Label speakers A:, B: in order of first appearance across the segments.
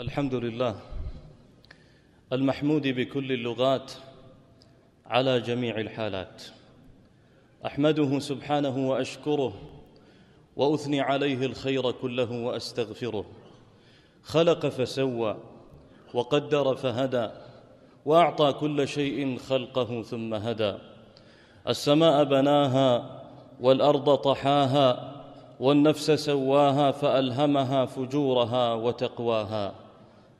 A: الحمد لله المحمود بكل اللغات على جميع الحالات احمده سبحانه واشكره واثني عليه الخير كله واستغفره خلق فسوى وقدر فهدى واعطى كل شيء خلقه ثم هدى السماء بناها والارض طحاها والنفس سواها فالهمها فجورها وتقواها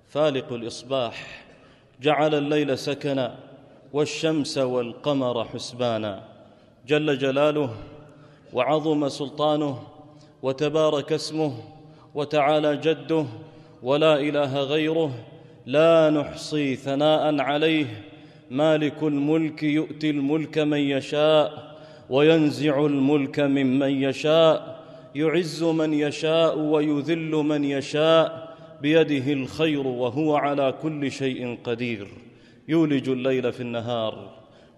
A: فالق الاصباح جعل الليل سكنا والشمس والقمر حسبانا جل جلاله وعظم سلطانه وتبارك اسمه وتعالى جده ولا اله غيره لا نحصي ثناء عليه مالك الملك يؤتي الملك من يشاء وينزع الملك ممن يشاء يعز من يشاء ويذل من يشاء بيده الخير وهو على كل شيء قدير يولج الليل في النهار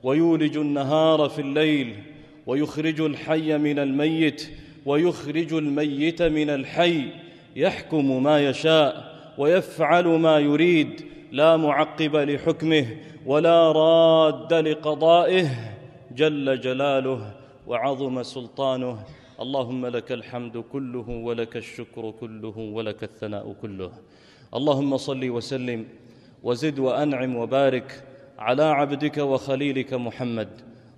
A: ويولج النهار في الليل ويخرج الحي من الميت ويخرج الميت من الحي يحكم ما يشاء ويفعل ما يريد لا معقب لحكمه ولا راد لقضائه جل جلاله وعظم سلطانه اللهم لك الحمد كله ولك الشكر كله ولك الثناء كله اللهم صل وسلم وزد وانعم وبارك على عبدك وخليلك محمد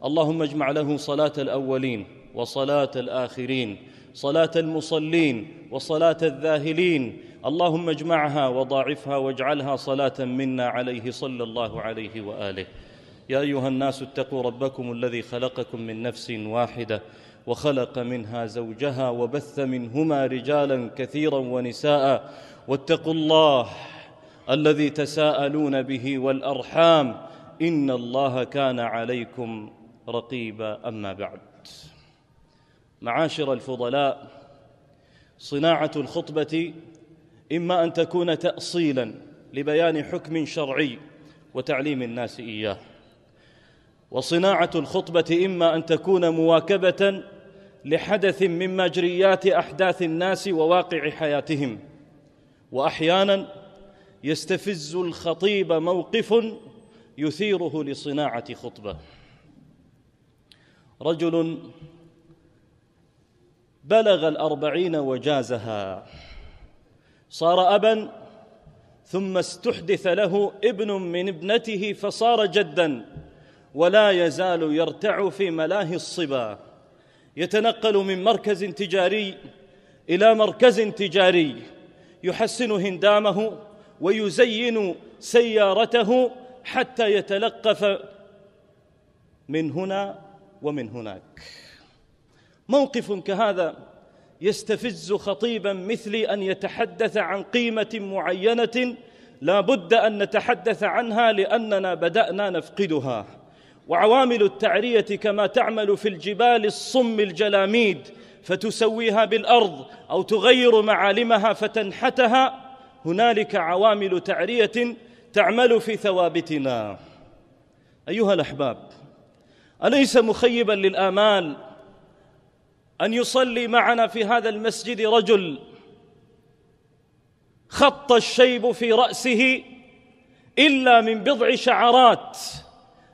A: اللهم اجمع له صلاه الاولين وصلاه الاخرين صلاه المصلين وصلاه الذاهلين اللهم اجمعها وضاعفها واجعلها صلاه منا عليه صلى الله عليه واله يا ايها الناس اتقوا ربكم الذي خلقكم من نفس واحده وخلق منها زوجها وبث منهما رجالا كثيرا ونساء واتقوا الله الذي تساءلون به والارحام ان الله كان عليكم رقيبا اما بعد معاشر الفضلاء صناعه الخطبه اما ان تكون تاصيلا لبيان حكم شرعي وتعليم الناس اياه وصناعه الخطبه اما ان تكون مواكبه لحدث من مجريات احداث الناس وواقع حياتهم واحيانا يستفز الخطيب موقف يثيره لصناعه خطبه رجل بلغ الاربعين وجازها صار ابا ثم استحدث له ابن من ابنته فصار جدا ولا يزال يرتع في ملاهي الصبا يتنقل من مركز تجاري الى مركز تجاري يحسن هندامه ويزين سيارته حتى يتلقف من هنا ومن هناك موقف كهذا يستفز خطيبا مثلي ان يتحدث عن قيمه معينه لا بد ان نتحدث عنها لاننا بدانا نفقدها وعوامل التعريه كما تعمل في الجبال الصم الجلاميد فتسويها بالارض او تغير معالمها فتنحتها هنالك عوامل تعريه تعمل في ثوابتنا ايها الاحباب اليس مخيبا للامال ان يصلي معنا في هذا المسجد رجل خط الشيب في راسه الا من بضع شعرات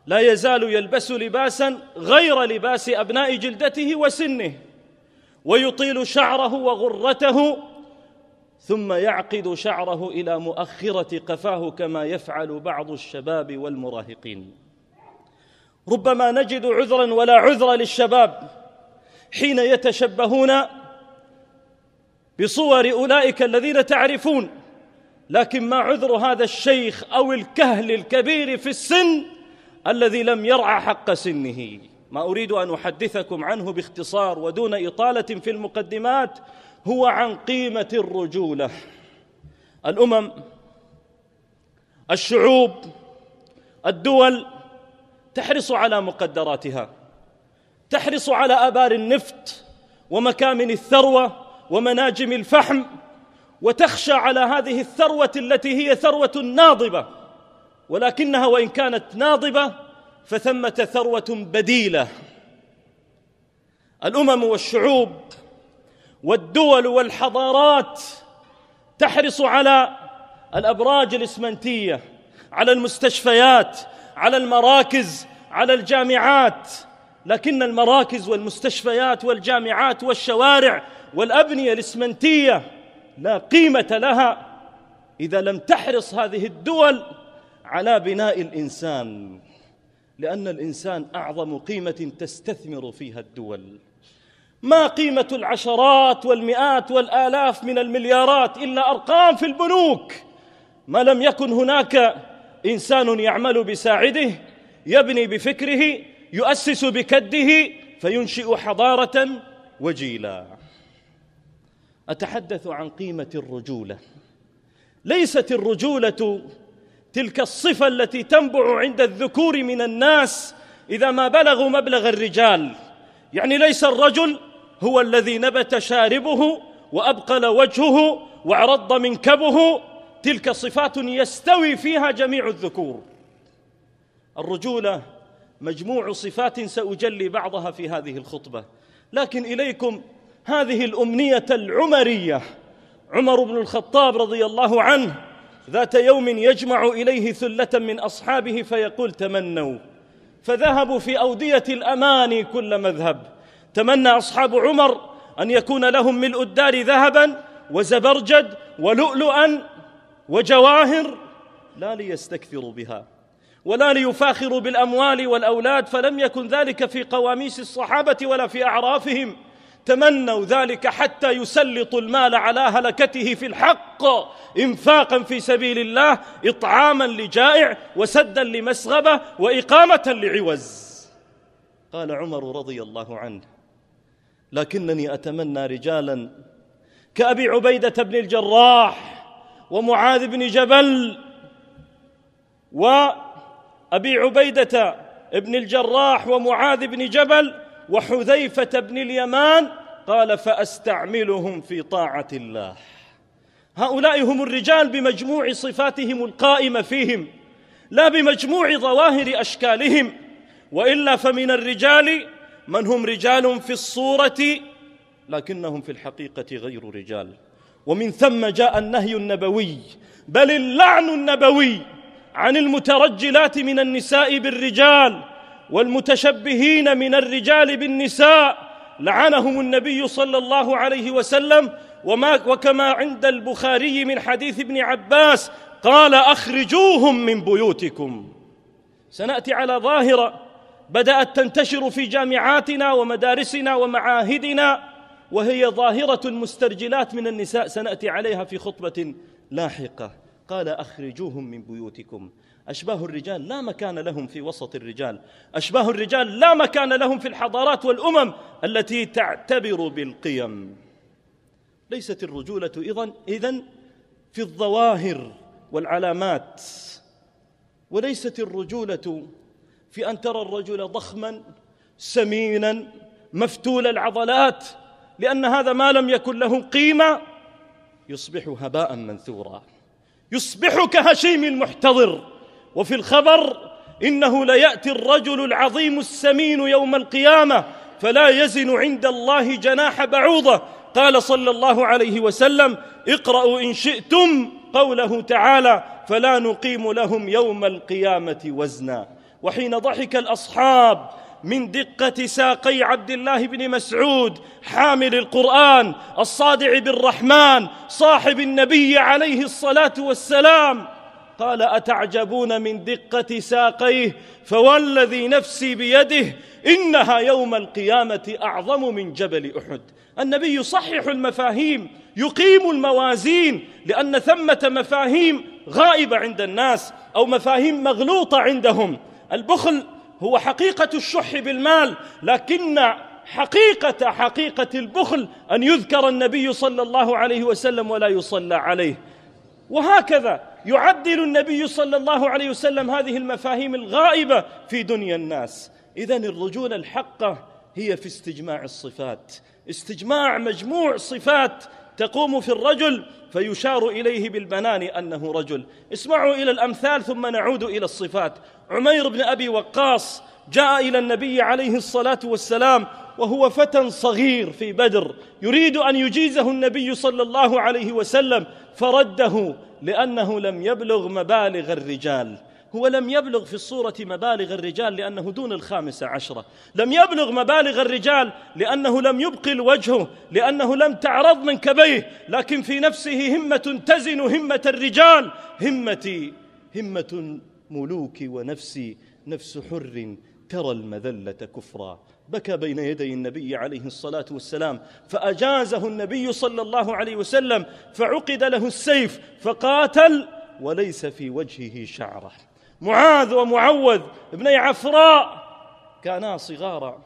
A: لا يزال يلبس لباسا غير لباس ابناء جلدته وسنه ويطيل شعره وغرته ثم يعقد شعره الى مؤخره قفاه كما يفعل بعض الشباب والمراهقين ربما نجد عذرا ولا عذر للشباب حين يتشبهون بصور اولئك الذين تعرفون لكن ما عذر هذا الشيخ او الكهل الكبير في السن الذي لم يرعى حق سنه ما اريد ان احدثكم عنه باختصار ودون اطاله في المقدمات هو عن قيمه الرجوله الامم الشعوب الدول تحرص على مقدراتها تحرص على ابار النفط ومكامن الثروه ومناجم الفحم وتخشى على هذه الثروه التي هي ثروه ناضبه ولكنها وان كانت ناضبه فثمه ثروه بديله الامم والشعوب والدول والحضارات تحرص على الابراج الاسمنتيه على المستشفيات على المراكز على الجامعات لكن المراكز والمستشفيات والجامعات والشوارع والابنيه الاسمنتيه لا قيمه لها اذا لم تحرص هذه الدول على بناء الإنسان لأن الإنسان أعظم قيمة تستثمر فيها الدول ما قيمة العشرات والمئات والآلاف من المليارات إلا أرقام في البنوك ما لم يكن هناك إنسان يعمل بساعده يبني بفكره يؤسس بكده فينشئ حضارة وجيلا أتحدث عن قيمة الرجولة ليست الرجولة تلك الصفه التي تنبع عند الذكور من الناس اذا ما بلغوا مبلغ الرجال يعني ليس الرجل هو الذي نبت شاربه وابقل وجهه وعرض منكبه تلك صفات يستوي فيها جميع الذكور الرجوله مجموع صفات ساجلي بعضها في هذه الخطبه لكن اليكم هذه الامنيه العمريه عمر بن الخطاب رضي الله عنه ذات يوم يجمع اليه ثله من اصحابه فيقول تمنوا فذهبوا في اوديه الاماني كل مذهب تمنى اصحاب عمر ان يكون لهم ملء الدار ذهبا وزبرجد ولؤلؤا وجواهر لا ليستكثروا بها ولا ليفاخروا بالاموال والاولاد فلم يكن ذلك في قواميس الصحابه ولا في اعرافهم تمنوا ذلك حتى يسلطوا المال على هلكته في الحق انفاقا في سبيل الله اطعاما لجائع وسدا لمسغبه واقامه لعوز قال عمر رضي الله عنه لكنني اتمنى رجالا كابي عبيده بن الجراح ومعاذ بن جبل وابي عبيده بن الجراح ومعاذ بن جبل وحذيفه بن اليمان قال فاستعملهم في طاعه الله هؤلاء هم الرجال بمجموع صفاتهم القائمه فيهم لا بمجموع ظواهر اشكالهم والا فمن الرجال من هم رجال في الصوره لكنهم في الحقيقه غير رجال ومن ثم جاء النهي النبوي بل اللعن النبوي عن المترجلات من النساء بالرجال والمتشبهين من الرجال بالنساء لعنهم النبي صلى الله عليه وسلم وما وكما عند البخاري من حديث ابن عباس قال اخرجوهم من بيوتكم سناتي على ظاهره بدات تنتشر في جامعاتنا ومدارسنا ومعاهدنا وهي ظاهره مسترجلات من النساء سناتي عليها في خطبه لاحقه قال اخرجوهم من بيوتكم أشباه الرجال لا مكان لهم في وسط الرجال أشباه الرجال لا مكان لهم في الحضارات والأمم التي تعتبر بالقيم ليست الرجولة إذن, إذن في الظواهر والعلامات وليست الرجولة في أن ترى الرجل ضخما سمينا مفتول العضلات لأن هذا ما لم يكن له قيمة يصبح هباء منثورا يصبح كهشيم المحتضر وفي الخبر انه لياتي الرجل العظيم السمين يوم القيامه فلا يزن عند الله جناح بعوضه قال صلى الله عليه وسلم اقرأوا إن شئتم قوله تعالى فلا نقيم لهم يوم القيامة وزنا وحين ضحك الأصحاب من دقة ساقي عبد الله بن مسعود حامل القرآن الصادع بالرحمن صاحب النبي عليه الصلاة والسلام قال اتعجبون من دقه ساقيه فوالذي نفسي بيده انها يوم القيامه اعظم من جبل احد النبي يصحح المفاهيم يقيم الموازين لان ثمه مفاهيم غائبه عند الناس او مفاهيم مغلوطه عندهم البخل هو حقيقه الشح بالمال لكن حقيقه حقيقه البخل ان يذكر النبي صلى الله عليه وسلم ولا يصلى عليه وهكذا يعدل النبي صلى الله عليه وسلم هذه المفاهيم الغائبه في دنيا الناس اذا الرجوله الحقه هي في استجماع الصفات استجماع مجموع صفات تقوم في الرجل فيشار اليه بالبنان انه رجل اسمعوا الى الامثال ثم نعود الى الصفات عمير بن ابي وقاص جاء الى النبي عليه الصلاه والسلام وهو فتى صغير في بدر يريد ان يجيزه النبي صلى الله عليه وسلم فرده لأنه لم يبلغ مبالغ الرجال هو لم يبلغ في الصورة مبالغ الرجال لأنه دون الخامسة عشرة لم يبلغ مبالغ الرجال لأنه لم يبقل وجهه لأنه لم تعرض من كبيه لكن في نفسه همة تزن همة الرجال همتي همة ملوكي ونفسي نفس حر ترى المذلة كفرا بكى بين يدي النبي عليه الصلاه والسلام فاجازه النبي صلى الله عليه وسلم فعقد له السيف فقاتل وليس في وجهه شعره معاذ ومعوذ ابني عفراء كانا صغارا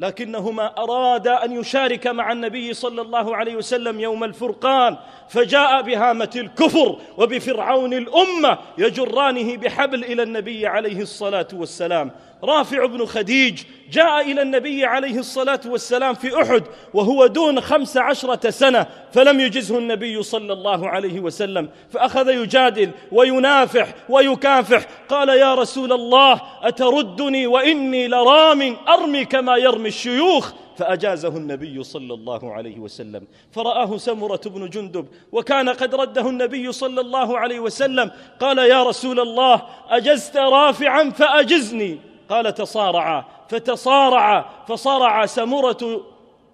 A: لكنهما ارادا ان يشارك مع النبي صلى الله عليه وسلم يوم الفرقان فجاء بهامه الكفر وبفرعون الامه يجرانه بحبل الى النبي عليه الصلاه والسلام رافع بن خديج جاء إلى النبي عليه الصلاة والسلام في أحد وهو دون خمس عشرة سنة فلم يجزه النبي صلى الله عليه وسلم فأخذ يجادل وينافح ويكافح قال يا رسول الله أتردني وإني لرام أرمي كما يرمي الشيوخ فأجازه النبي صلى الله عليه وسلم فرآه سمرة بن جندب وكان قد رده النبي صلى الله عليه وسلم قال يا رسول الله أجزت رافعا فأجزني قال تصارعا فتصارعا فصرع سمرة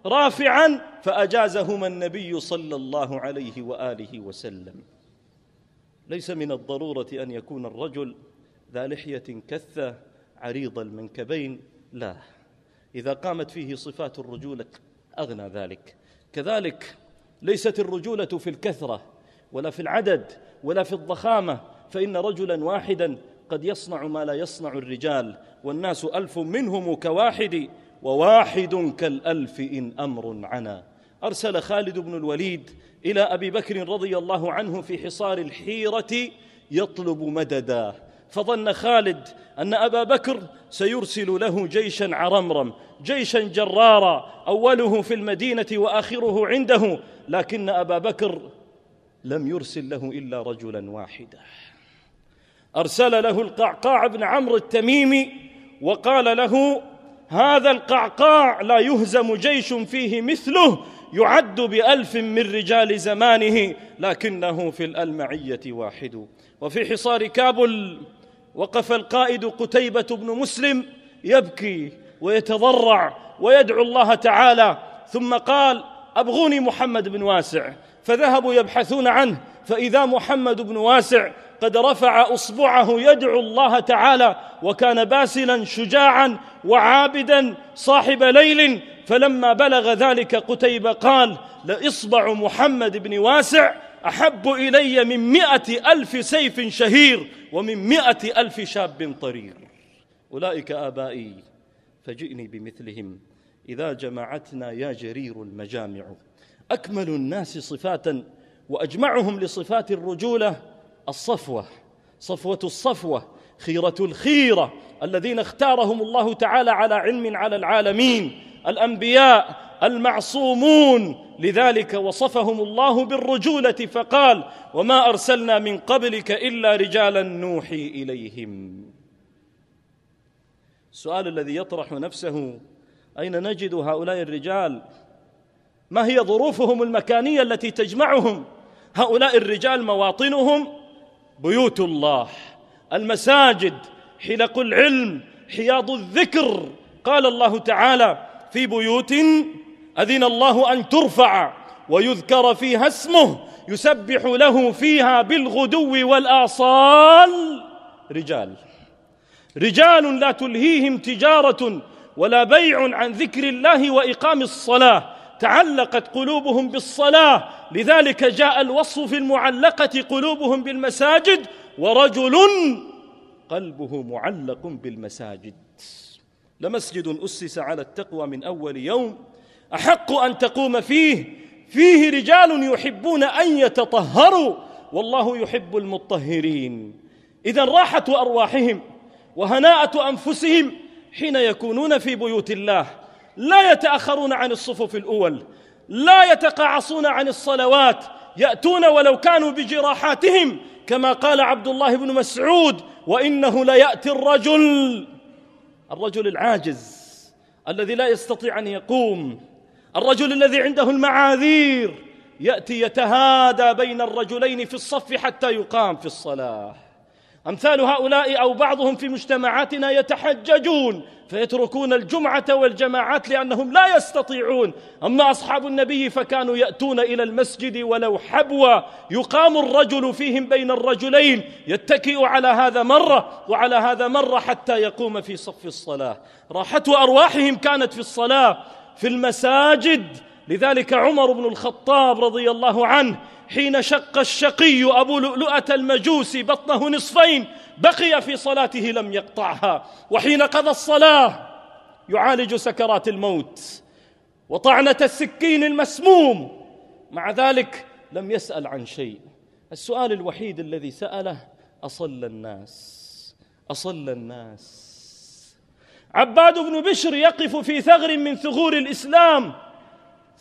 A: رافعا فأجازهما النبي صلى الله عليه وآله وسلم ليس من الضرورة أن يكون الرجل ذا لحية كثة عريض المنكبين لا إذا قامت فيه صفات الرجولة أغنى ذلك كذلك ليست الرجولة في الكثرة ولا في العدد ولا في الضخامة فإن رجلا واحدا قد يصنع ما لا يصنع الرجال والناس ألف منهم كواحد وواحد كالألف إن أمر عنا أرسل خالد بن الوليد إلى أبي بكر رضي الله عنه في حصار الحيرة يطلب مددا فظن خالد أن أبا بكر سيرسل له جيشا عرمرم جيشا جرارا أوله في المدينة وآخره عنده لكن أبا بكر لم يرسل له إلا رجلا واحدا أرسل له القعقاع بن عمرو التميمي وقال له هذا القعقاع لا يهزم جيش فيه مثله يعد بألف من رجال زمانه لكنه في الألمعية واحد وفي حصار كابل وقف القائد قتيبة بن مسلم يبكي ويتضرع ويدعو الله تعالى ثم قال أبغوني محمد بن واسع فذهبوا يبحثون عنه فإذا محمد بن واسع قد رفع اصبعه يدعو الله تعالى وكان باسلا شجاعا وعابدا صاحب ليل فلما بلغ ذلك قتيبه قال لاصبع محمد بن واسع احب الي من مائه الف سيف شهير ومن مائه الف شاب طرير اولئك ابائي فجئني بمثلهم اذا جمعتنا يا جرير المجامع اكمل الناس صفاتا واجمعهم لصفات الرجوله الصفوة صفوة الصفوة خيرة الخيرة الذين اختارهم الله تعالى على علم على العالمين الأنبياء المعصومون لذلك وصفهم الله بالرجولة فقال وما أرسلنا من قبلك إلا رجالا نوحي إليهم السؤال الذي يطرح نفسه أين نجد هؤلاء الرجال ما هي ظروفهم المكانية التي تجمعهم هؤلاء الرجال مواطنهم بيوت الله المساجد حلق العلم حياض الذكر قال الله تعالى في بيوت أذن الله أن ترفع ويذكر فيها اسمه يسبح له فيها بالغدو والآصال رجال رجال لا تلهيهم تجارة ولا بيع عن ذكر الله وإقام الصلاة تعلقت قلوبهم بالصلاة لذلك جاء الوصف في المعلقة قلوبهم بالمساجد ورجل قلبه معلق بالمساجد لمسجد أسس على التقوى من أول يوم أحق أن تقوم فيه فيه رجال يحبون أن يتطهروا والله يحب المطهرين إذا راحة أرواحهم وهناءة أنفسهم حين يكونون في بيوت الله لا يتأخرون عن الصفوف الأول لا يتقاعصون عن الصلوات ياتون ولو كانوا بجراحاتهم كما قال عبد الله بن مسعود وانه لياتي الرجل الرجل العاجز الذي لا يستطيع ان يقوم الرجل الذي عنده المعاذير ياتي يتهادى بين الرجلين في الصف حتى يقام في الصلاه أمثال هؤلاء أو بعضهم في مجتمعاتنا يتحججون فيتركون الجمعة والجماعات لأنهم لا يستطيعون أما أصحاب النبي فكانوا يأتون إلى المسجد ولو حبوا يقام الرجل فيهم بين الرجلين يتكئ على هذا مرة وعلى هذا مرة حتى يقوم في صف الصلاة راحة أرواحهم كانت في الصلاة في المساجد لذلك عمر بن الخطاب رضي الله عنه حين شق الشقي أبو لؤلؤة المجوس بطنه نصفين بقي في صلاته لم يقطعها وحين قضى الصلاة يعالج سكرات الموت وطعنة السكين المسموم مع ذلك لم يسأل عن شيء السؤال الوحيد الذي سأله أصلى الناس أصلى الناس عباد بن بشر يقف في ثغر من ثغور الإسلام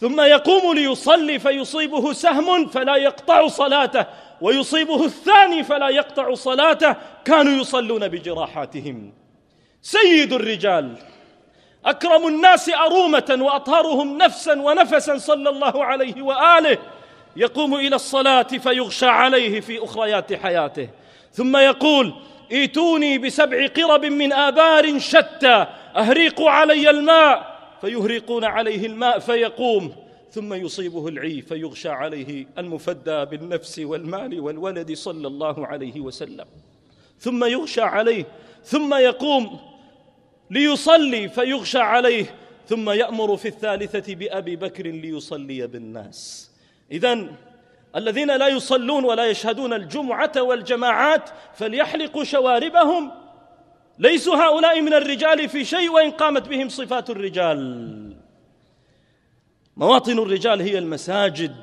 A: ثم يقوم ليصلي فيصيبه سهم فلا يقطع صلاته ويصيبه الثاني فلا يقطع صلاته كانوا يصلون بجراحاتهم سيد الرجال اكرم الناس ارومه واطهرهم نفسا ونفسا صلى الله عليه واله يقوم الى الصلاه فيغشى عليه في اخريات حياته ثم يقول ايتوني بسبع قرب من ابار شتى اهريقوا علي الماء فيهرقون عليه الماء فيقوم ثم يصيبه العي فيغشى عليه المفدى بالنفس والمال والولد صلى الله عليه وسلم ثم يغشى عليه ثم يقوم ليصلي فيغشى عليه ثم يأمر في الثالثة بأبي بكر ليصلي بالناس إذا الذين لا يصلون ولا يشهدون الجمعة والجماعات فليحلقوا شواربهم ليسوا هؤلاء من الرجال في شيء وإن قامت بهم صفات الرجال مواطن الرجال هي المساجد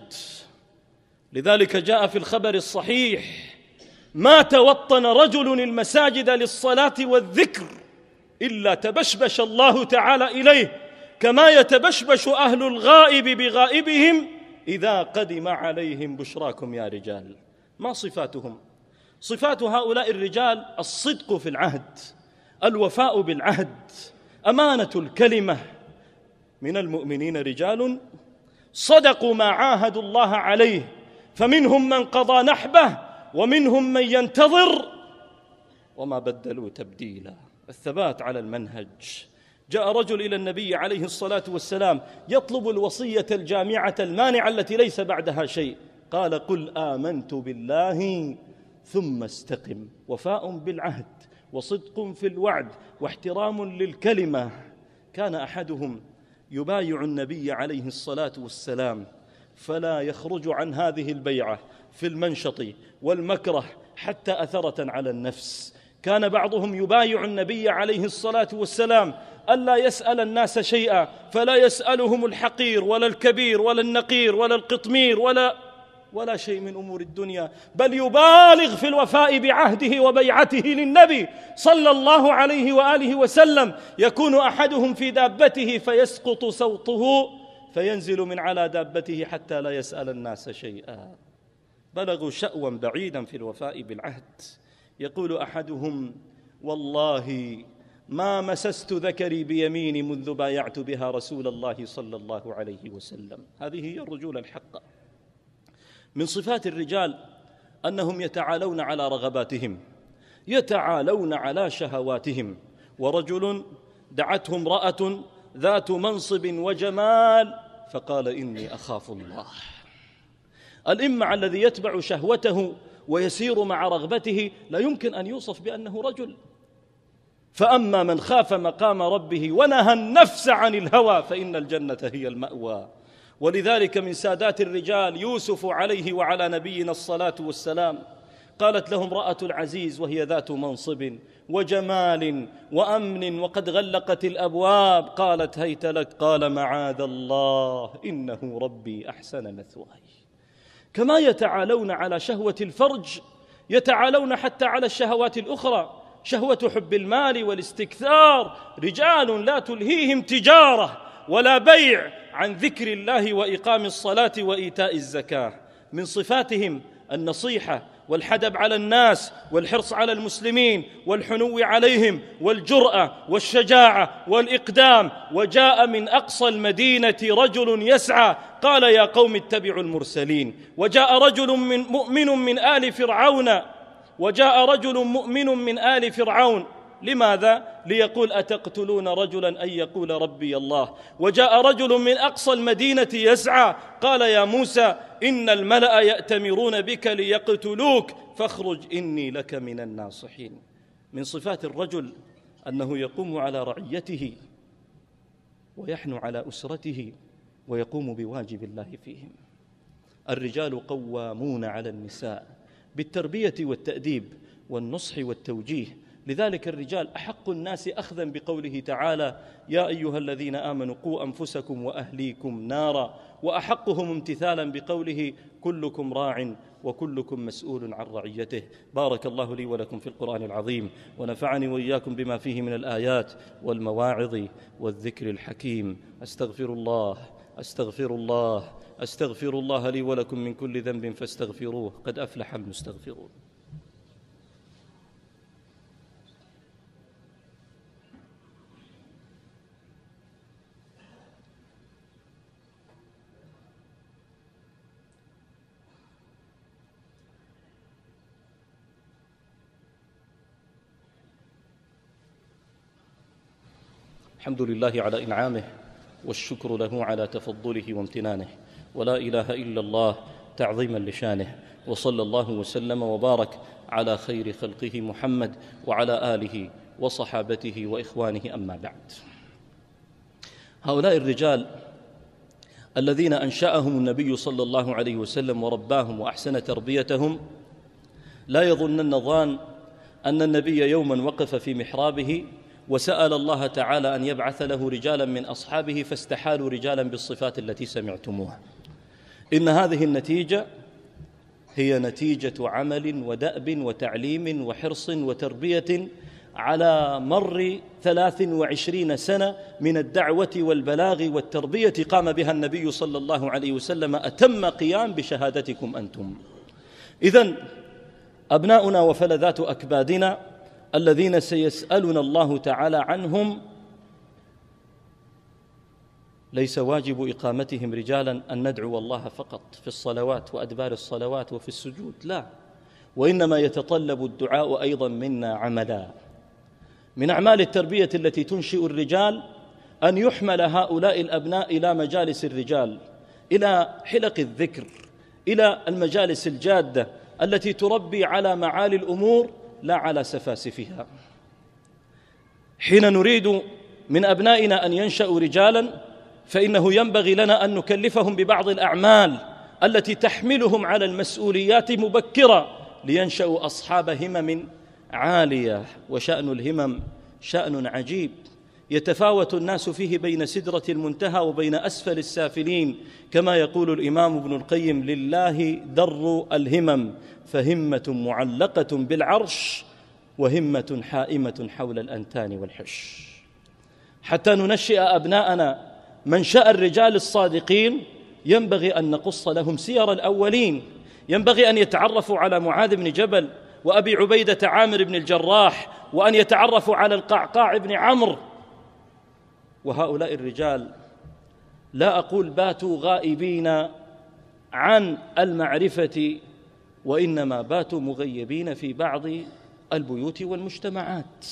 A: لذلك جاء في الخبر الصحيح ما توطن رجل المساجد للصلاة والذكر إلا تبشبش الله تعالى إليه كما يتبشبش أهل الغائب بغائبهم إذا قدم عليهم بشراكم يا رجال ما صفاتهم صفات هؤلاء الرجال الصدق في العهد الوفاء بالعهد امانه الكلمه من المؤمنين رجال صدقوا ما عاهدوا الله عليه فمنهم من قضى نحبه ومنهم من ينتظر وما بدلوا تبديلا الثبات على المنهج جاء رجل الى النبي عليه الصلاه والسلام يطلب الوصيه الجامعه المانعه التي ليس بعدها شيء قال قل امنت بالله ثم استقم وفاء بالعهد وصدق في الوعد واحترام للكلمه كان احدهم يبايع النبي عليه الصلاه والسلام فلا يخرج عن هذه البيعه في المنشط والمكره حتى اثره على النفس كان بعضهم يبايع النبي عليه الصلاه والسلام الا يسال الناس شيئا فلا يسالهم الحقير ولا الكبير ولا النقير ولا القطمير ولا ولا شيء من امور الدنيا بل يبالغ في الوفاء بعهده وبيعته للنبي صلى الله عليه واله وسلم يكون احدهم في دابته فيسقط صوته فينزل من على دابته حتى لا يسال الناس شيئا بلغوا شأوا بعيدا في الوفاء بالعهد يقول احدهم والله ما مسست ذكري بيميني منذ بايعت بها رسول الله صلى الله عليه وسلم هذه هي الرجوله الحقه من صفات الرجال انهم يتعالون على رغباتهم يتعالون على شهواتهم ورجل دعته امراه ذات منصب وجمال فقال اني اخاف الله الإمع الذي يتبع شهوته ويسير مع رغبته لا يمكن أن يوصف بأنه رجل فأما من خاف مقام ربه ونهى النفس عن الهوى فإن الجنة هي المأوى ولذلك من سادات الرجال يوسف عليه وعلى نبينا الصلاه والسلام قالت له امراه العزيز وهي ذات منصب وجمال وامن وقد غلقت الابواب قالت هيت لك قال معاذ الله انه ربي احسن مثواي كما يتعالون على شهوه الفرج يتعالون حتى على الشهوات الاخرى شهوه حب المال والاستكثار رجال لا تلهيهم تجاره ولا بيع عن ذكر الله واقام الصلاه وايتاء الزكاه من صفاتهم النصيحه والحدب على الناس والحرص على المسلمين والحنو عليهم والجراه والشجاعه والاقدام وجاء من اقصى المدينه رجل يسعى قال يا قوم اتبعوا المرسلين وجاء رجل من مؤمن من ال فرعون وجاء رجل مؤمن من ال فرعون لماذا ليقول اتقتلون رجلا ان يقول ربي الله وجاء رجل من اقصى المدينه يسعى قال يا موسى ان الملا ياتمرون بك ليقتلوك فاخرج اني لك من الناصحين من صفات الرجل انه يقوم على رعيته ويحن على اسرته ويقوم بواجب الله فيهم الرجال قوامون على النساء بالتربيه والتاديب والنصح والتوجيه لذلك الرجال احق الناس اخذا بقوله تعالى يا ايها الذين امنوا قوا انفسكم واهليكم نارا واحقهم امتثالا بقوله كلكم راع وكلكم مسؤول عن رعيته بارك الله لي ولكم في القران العظيم ونفعني واياكم بما فيه من الايات والمواعظ والذكر الحكيم استغفر الله استغفر الله استغفر الله لي ولكم من كل ذنب فاستغفروه قد افلح المستغفرون الحمد لله على إنعامه والشكر له على تفضله وامتنانه ولا إله إلا الله تعظيما لشانه وصلى الله وسلم وبارك على خير خلقه محمد وعلى آله وصحابته وإخوانه أما بعد هؤلاء الرجال الذين أنشأهم النبي صلى الله عليه وسلم ورباهم وأحسن تربيتهم لا يظنن ظان أن النبي يوما وقف في محرابه وسال الله تعالى ان يبعث له رجالا من اصحابه فاستحالوا رجالا بالصفات التي سمعتموها ان هذه النتيجه هي نتيجه عمل وداب وتعليم وحرص وتربيه على مر ثلاث وعشرين سنة من الدعوة والبلاغ والتربية قام بها النبي صلى الله عليه وسلم أتم قيام بشهادتكم أنتم إذا أبناؤنا وفلذات أكبادنا الذين سيسالنا الله تعالى عنهم ليس واجب اقامتهم رجالا ان ندعو الله فقط في الصلوات وادبار الصلوات وفي السجود لا وانما يتطلب الدعاء ايضا منا عملا من اعمال التربيه التي تنشئ الرجال ان يحمل هؤلاء الابناء الى مجالس الرجال الى حلق الذكر الى المجالس الجاده التي تربي على معالي الامور لا على سفاسفها حين نريد من ابنائنا ان ينشأوا رجالا فانه ينبغي لنا ان نكلفهم ببعض الاعمال التي تحملهم على المسؤوليات مبكرا لينشأوا اصحاب همم عاليه وشأن الهمم شأن عجيب يتفاوت الناس فيه بين سدرة المنتهى وبين أسفل السافلين كما يقول الإمام ابن القيم لله در الهمم فهمة معلقة بالعرش وهمة حائمة حول الأنتان والحش حتى ننشئ أبناءنا منشأ الرجال الصادقين ينبغي أن نقص لهم سير الأولين ينبغي أن يتعرفوا على معاذ بن جبل وأبي عبيدة عامر بن الجراح وأن يتعرفوا على القعقاع بن عمرو وهؤلاء الرجال لا اقول باتوا غائبين عن المعرفه وانما باتوا مغيبين في بعض البيوت والمجتمعات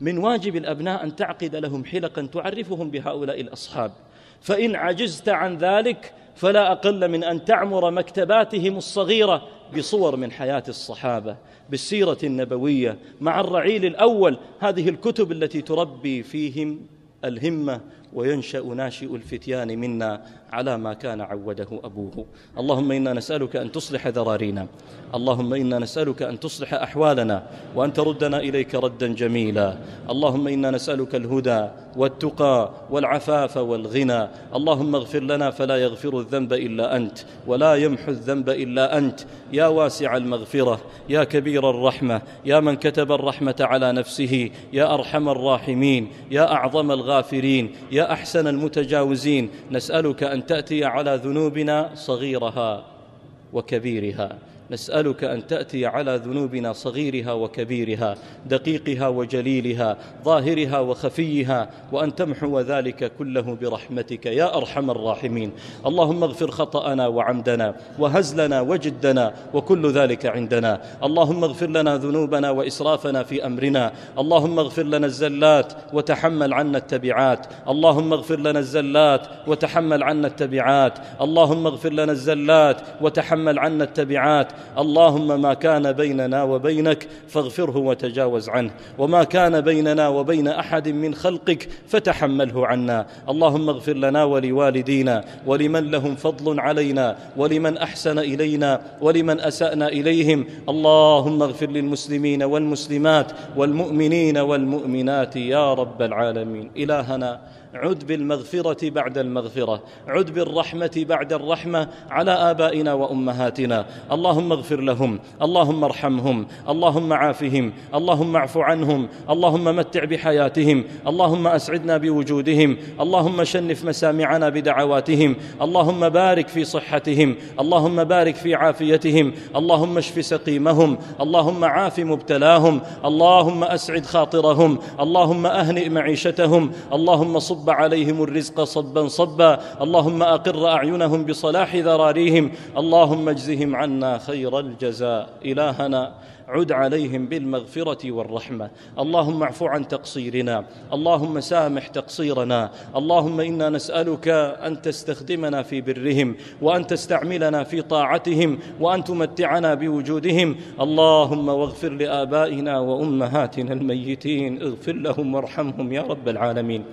A: من واجب الابناء ان تعقد لهم حلقا تعرفهم بهؤلاء الاصحاب فان عجزت عن ذلك فلا اقل من ان تعمر مكتباتهم الصغيره بصور من حياه الصحابه بالسيره النبويه مع الرعيل الاول هذه الكتب التي تربي فيهم الهمة وينشا ناشئ الفتيان منا على ما كان عوده ابوه اللهم انا نسالك ان تصلح ذرارينا اللهم انا نسالك ان تصلح احوالنا وان تردنا اليك ردا جميلا اللهم انا نسالك الهدى والتقى والعفاف والغنى اللهم اغفر لنا فلا يغفر الذنب الا انت ولا يمحو الذنب الا انت يا واسع المغفره يا كبير الرحمه يا من كتب الرحمه على نفسه يا ارحم الراحمين يا اعظم الغافرين يا احسن المتجاوزين نسالك ان تاتي على ذنوبنا صغيرها وكبيرها نسألك أن تأتي على ذنوبنا صغيرها وكبيرها دقيقها وجليلها ظاهرها وخفيها وأن تمحو ذلك كله برحمتك يا أرحم الراحمين اللهم اغفر خطأنا وعمدنا وهزلنا وجدنا وكل ذلك عندنا اللهم اغفر لنا ذنوبنا وإسرافنا في أمرنا اللهم اغفر لنا الزلات وتحمل عنا التبعات اللهم اغفر لنا الزلات وتحمل عنا التبعات اللهم اغفر لنا الزلات وتحمل عنا التبعات اللهم ما كان بيننا وبينك فاغفره وتجاوز عنه وما كان بيننا وبين احد من خلقك فتحمله عنا اللهم اغفر لنا ولوالدينا ولمن لهم فضل علينا ولمن احسن الينا ولمن اسانا اليهم اللهم اغفر للمسلمين والمسلمات والمؤمنين والمؤمنات يا رب العالمين الهنا عد بالمغفره بعد المغفره عد بالرحمه بعد الرحمه على ابائنا وامهاتنا اللهم اللهم اغفر لهم اللهم ارحمهم اللهم عافهم اللهم اعف عنهم اللهم متع بحياتهم اللهم اسعدنا بوجودهم اللهم شنف مسامعنا بدعواتهم اللهم بارك في صحتهم اللهم بارك في عافيتهم اللهم اشف سقيمهم اللهم عاف مبتلاهم اللهم اسعد خاطرهم اللهم اهنئ معيشتهم اللهم صب عليهم الرزق صبا صبا اللهم اقر اعينهم بصلاح ذراريهم اللهم اجزهم عنا خير خير الجزاء إلهنا عد عليهم بالمغفرة والرحمة اللهم اعف عن تقصيرنا اللهم سامح تقصيرنا اللهم إنا نسألك أن تستخدمنا في برهم وأن تستعملنا في طاعتهم وأن تمتعنا بوجودهم اللهم واغفر لآبائنا وأمهاتنا الميتين اغفر لهم وارحمهم يا رب العالمين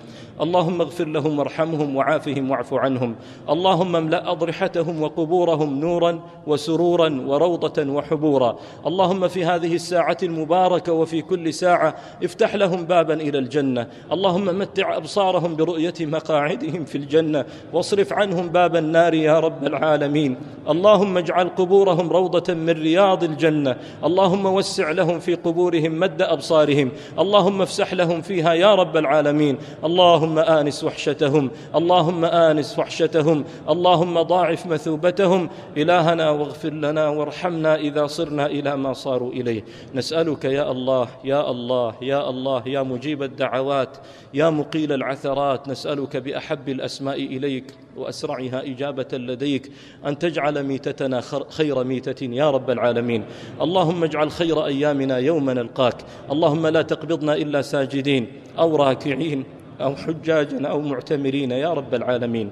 A: اللهم اغفر لهم وارحمهم وعافهم واعف عنهم اللهم املا اضرحتهم وقبورهم نورا وسرورا وروضه وحبورا اللهم في هذه الساعة المباركة وفي كل ساعة افتح لهم بابا إلى الجنة اللهم متع أبصارهم برؤية مقاعدهم في الجنة واصرف عنهم باب النار يا رب العالمين اللهم اجعل قبورهم روضة من رياض الجنة اللهم وسع لهم في قبورهم مد أبصارهم اللهم افسح لهم فيها يا رب العالمين اللهم آنس وحشتهم اللهم آنس وحشتهم اللهم ضاعف مثوبتهم إلهنا واغفر لنا وارحمنا إذا صرنا إلى ما صاروا اليه نسالك يا الله يا الله يا الله يا مجيب الدعوات يا مقيل العثرات نسالك باحب الاسماء اليك واسرعها اجابه لديك ان تجعل ميتتنا خير ميته يا رب العالمين اللهم اجعل خير ايامنا يوم نلقاك اللهم لا تقبضنا الا ساجدين او راكعين او حجاجا او معتمرين يا رب العالمين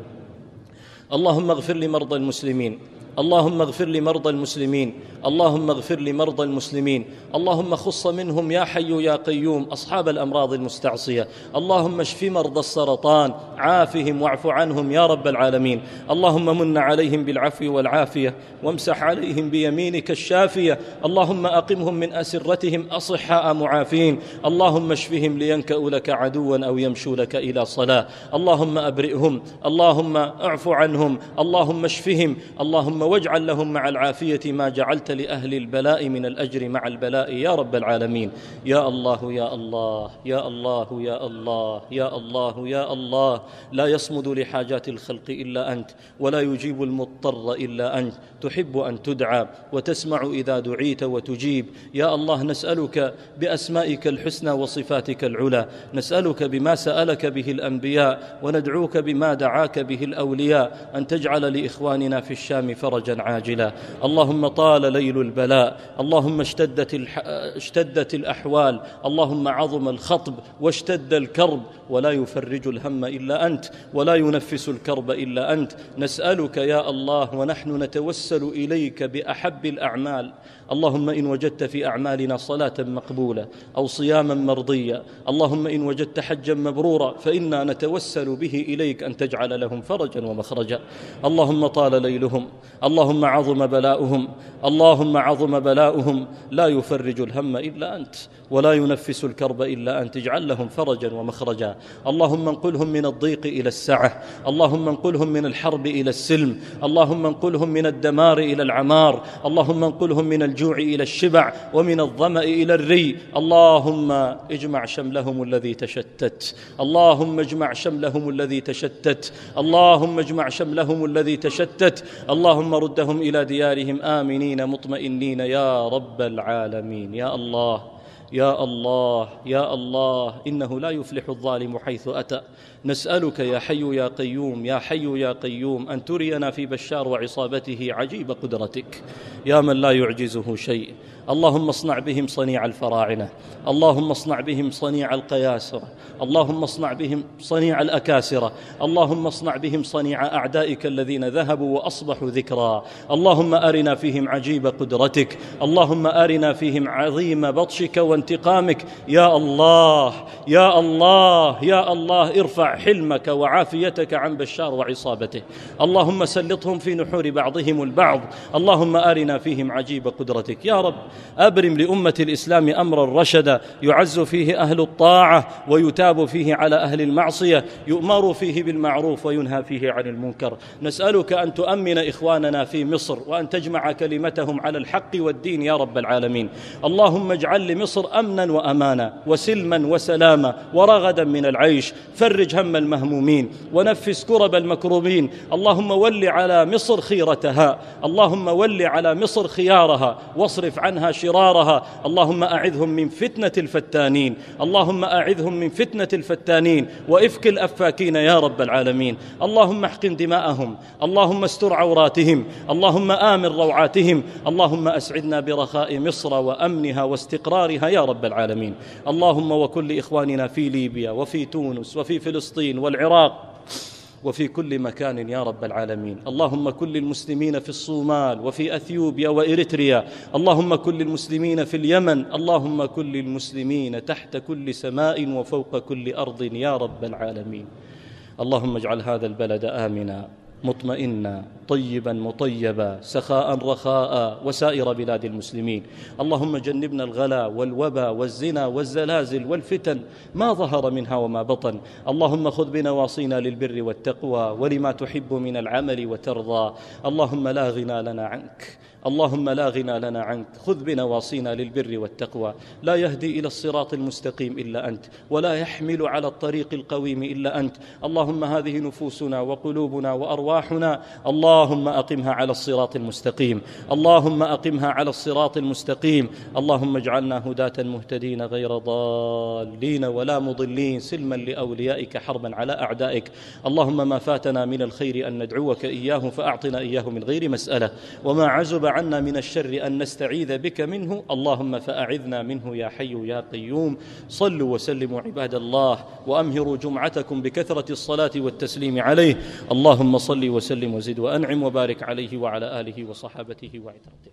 A: اللهم اغفر لمرضى المسلمين اللهم اغفر لمرضى المسلمين اللهم اغفر لمرضى المسلمين اللهم خص منهم يا حي يا قيوم اصحاب الامراض المستعصيه اللهم اشف مرضى السرطان عافهم واعف عنهم يا رب العالمين اللهم من عليهم بالعفو والعافيه وامسح عليهم بيمينك الشافيه اللهم اقمهم من اسرتهم اصحاء معافين اللهم اشفهم لينكأوا لك عدوا او يمشوا لك الى صلاه اللهم ابرئهم اللهم اعف عنهم اللهم اشفهم اللهم اللهم واجعل لهم مع العافيه ما جعلت لاهل البلاء من الاجر مع البلاء يا رب العالمين يا الله يا الله يا الله يا الله يا الله يا الله لا يصمد لحاجات الخلق الا انت ولا يجيب المضطر الا انت تحب ان تدعى وتسمع اذا دعيت وتجيب يا الله نسالك باسمائك الحسنى وصفاتك العلى نسالك بما سالك به الانبياء وندعوك بما دعاك به الاولياء ان تجعل لاخواننا في الشام فرجا عاجلا اللهم طال ليل البلاء اللهم اشتدت الح... اشتدت الاحوال اللهم عظم الخطب واشتد الكرب ولا يفرج الهم الا انت ولا ينفس الكرب الا انت نسالك يا الله ونحن نتوسل يرسل اليك باحب الاعمال اللهم ان وجدت في اعمالنا صلاه مقبوله او صياما مرضيا اللهم ان وجدت حجا مبرورا فانا نتوسل به اليك ان تجعل لهم فرجا ومخرجا اللهم طال ليلهم اللهم عظم بلاؤهم اللهم عظم بلاؤهم لا يفرج الهم الا انت ولا ينفس الكرب الا انت اجعل لهم فرجا ومخرجا اللهم انقلهم من الضيق الى السعه اللهم انقلهم من الحرب الى السلم اللهم انقلهم من الدمار الى العمار اللهم انقلهم من الج الجوع الى الشبع ومن الظما الى الري اللهم اجمع شملهم الذي تشتت اللهم اجمع شملهم الذي تشتت اللهم اجمع شملهم الذي تشتت اللهم ردهم الى ديارهم امنين مطمئنين يا رب العالمين يا الله يا الله يا الله انه لا يفلح الظالم حيث اتى نسالك يا حي يا قيوم يا حي يا قيوم ان ترينا في بشار وعصابته عجيب قدرتك يا من لا يعجزه شيء اللهم اصنع بهم صنيع الفراعنه اللهم اصنع بهم صنيع القياسره اللهم اصنع بهم صنيع الاكاسره اللهم اصنع بهم صنيع اعدائك الذين ذهبوا واصبحوا ذكرا اللهم ارنا فيهم عجيب قدرتك اللهم ارنا فيهم عظيم بطشك وانتقامك يا الله يا الله يا الله ارفع حلمك وعافيتك عن بشار وعصابته اللهم سلطهم في نحور بعضهم البعض اللهم ارنا فيهم عجيب قدرتك يا رب أبرم لأمة الإسلام أمرا رشدا يعز فيه أهل الطاعة ويتاب فيه على أهل المعصية يؤمر فيه بالمعروف وينهى فيه عن المنكر نسألك أن تؤمن إخواننا في مصر وأن تجمع كلمتهم على الحق والدين يا رب العالمين اللهم اجعل لمصر أمنا وأمانا وسلما وسلاما ورغدا من العيش فرج هم المهمومين ونفس كرب المكروبين اللهم ول على مصر خيرتها اللهم ول على مصر خيارها واصرف عنها عنها شرارها اللهم أعذهم من فتنة الفتانين اللهم أعذهم من فتنة الفتانين وإفك الأفاكين يا رب العالمين اللهم احقن دماءهم اللهم استر عوراتهم اللهم آمن روعاتهم اللهم أسعدنا برخاء مصر وأمنها واستقرارها يا رب العالمين اللهم وكل إخواننا في ليبيا وفي تونس وفي فلسطين والعراق وفي كل مكان يا رب العالمين اللهم كل المسلمين في الصومال وفي اثيوبيا واريتريا اللهم كل المسلمين في اليمن اللهم كل المسلمين تحت كل سماء وفوق كل ارض يا رب العالمين اللهم اجعل هذا البلد امنا مطمئنا طيبا مطيبا سخاء رخاء وسائر بلاد المسلمين اللهم جنبنا الغلا والوبا والزنا والزلازل والفتن ما ظهر منها وما بطن اللهم خذ بنواصينا للبر والتقوى ولما تحب من العمل وترضى اللهم لا غنى لنا عنك اللهم لا غنى لنا عنك خذ بنواصينا للبر والتقوى لا يهدي الى الصراط المستقيم الا انت ولا يحمل على الطريق القويم الا انت اللهم هذه نفوسنا وقلوبنا وارواحنا اللهم اقمها على الصراط المستقيم اللهم اقمها على الصراط المستقيم اللهم اجعلنا هداه مهتدين غير ضالين ولا مضلين سلما لاوليائك حربا على اعدائك اللهم ما فاتنا من الخير ان ندعوك اياه فاعطنا اياه من غير مساله وما عزب عنا من الشر أن نستعيذ بك منه اللهم فأعذنا منه يا حي يا قيوم صلوا وسلموا عباد الله وأمهروا جمعتكم بكثرة الصلاة والتسليم عليه اللهم صل وسلم وزد وأنعم وبارك عليه وعلى آله وصحابته وعترته